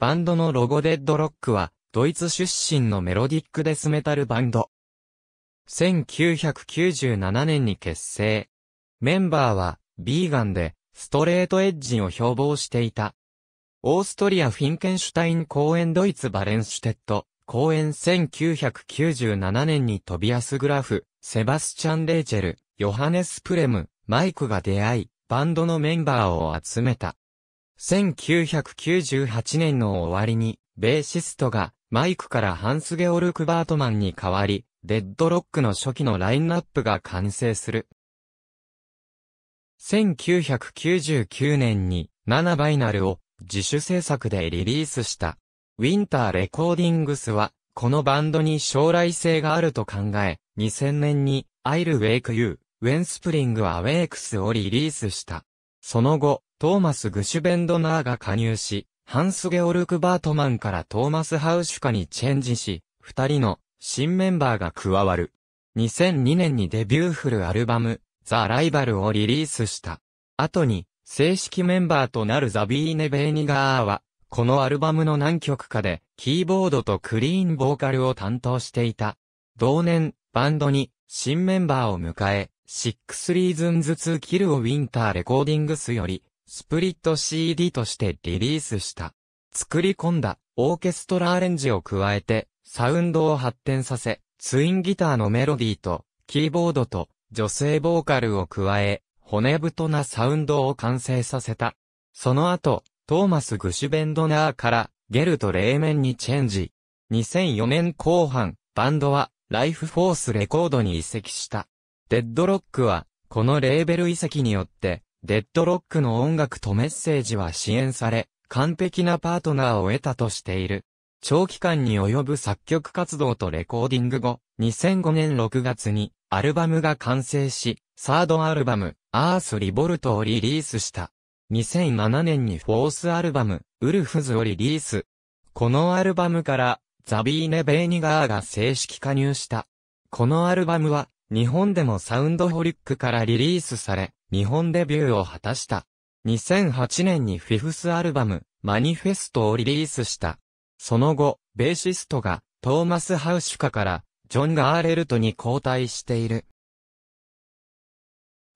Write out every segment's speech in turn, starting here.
バンドのロゴデッドロックは、ドイツ出身のメロディックデスメタルバンド。1997年に結成。メンバーは、ビーガンで、ストレートエッジを標榜していた。オーストリア・フィンケンシュタイン公演ドイツ・バレンシュテット、公演1997年にトビアス・グラフ、セバスチャン・レイチェル、ヨハネス・プレム、マイクが出会い、バンドのメンバーを集めた。1998年の終わりに、ベーシストがマイクからハンス・ゲオルク・バートマンに代わり、デッドロックの初期のラインナップが完成する。1999年にナナバイナルを自主制作でリリースした。ウィンターレコーディングスは、このバンドに将来性があると考え、2000年に I'll Wake You, When Spring Awakes をリリースした。その後、トーマス・グシュベンドナーが加入し、ハンス・ゲオルク・バートマンからトーマス・ハウシュカにチェンジし、二人の新メンバーが加わる。2002年にデビューフルアルバム、ザ・ライバルをリリースした。後に、正式メンバーとなるザ・ビーネ・ベーニガーは、このアルバムの何曲かで、キーボードとクリーンボーカルを担当していた。同年、バンドに、新メンバーを迎え、シックスリーズンズ2キルをウィンターレコーディングスより、スプリット CD としてリリースした。作り込んだオーケストラアレンジを加えて、サウンドを発展させ、ツインギターのメロディーと、キーボードと、女性ボーカルを加え、骨太なサウンドを完成させた。その後、トーマス・グシュベンドナーから、ゲルとレーメンにチェンジ。2004年後半、バンドは、ライフフォースレコードに移籍した。デッドロックは、このレーベル移籍によって、デッドロックの音楽とメッセージは支援され、完璧なパートナーを得たとしている。長期間に及ぶ作曲活動とレコーディング後、2005年6月にアルバムが完成し、サードアルバム、アース・リボルトをリリースした。2007年にフォースアルバム、ウルフズをリリース。このアルバムから、ザビーネ・ベーニガーが正式加入した。このアルバムは、日本でもサウンドホリックからリリースされ、日本デビューを果たした。2008年にフィフスアルバム、マニフェストをリリースした。その後、ベーシストが、トーマス・ハウシュカから、ジョン・ガーレルトに交代している。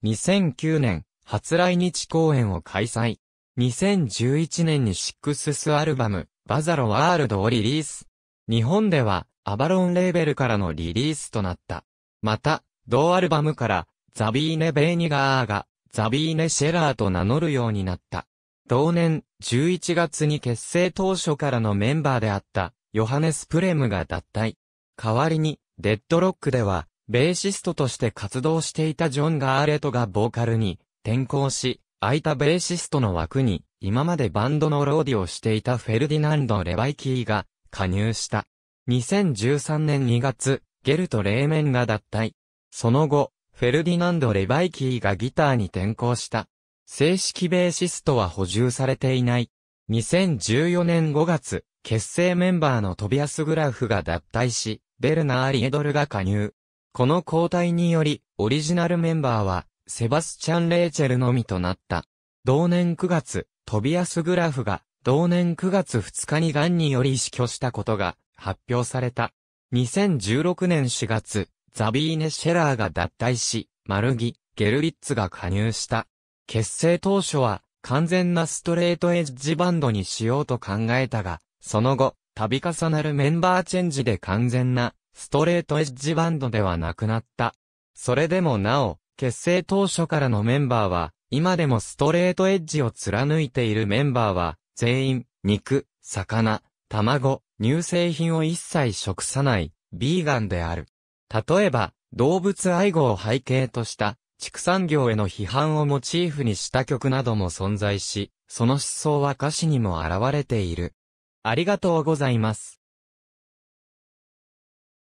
2009年、初来日公演を開催。2011年にシックススアルバム、バザロワールドをリリース。日本では、アバロンレーベルからのリリースとなった。また、同アルバムから、ザビーネ・ベーニガーが、ザビーネ・シェラーと名乗るようになった。同年、11月に結成当初からのメンバーであった、ヨハネス・プレムが脱退。代わりに、デッドロックでは、ベーシストとして活動していたジョン・ガーレットがボーカルに転向し、空いたベーシストの枠に、今までバンドのローディをしていたフェルディナンド・レバイキーが加入した。2013年2月、ゲルト・レーメンが脱退。その後、フェルディナンド・レバイキーがギターに転向した。正式ベーシストは補充されていない。2014年5月、結成メンバーのトビアス・グラフが脱退し、ベルナー・リエドルが加入。この交代により、オリジナルメンバーは、セバスチャン・レイチェルのみとなった。同年9月、トビアス・グラフが、同年9月2日に癌により死去したことが発表された。2016年4月、ザビーネ・シェラーが脱退し、マルギ、ゲルリッツが加入した。結成当初は、完全なストレートエッジバンドにしようと考えたが、その後、度重なるメンバーチェンジで完全な、ストレートエッジバンドではなくなった。それでもなお、結成当初からのメンバーは、今でもストレートエッジを貫いているメンバーは、全員、肉、魚、卵、乳製品を一切食さない、ビーガンである。例えば、動物愛護を背景とした畜産業への批判をモチーフにした曲なども存在し、その思想は歌詞にも現れている。ありがとうございます。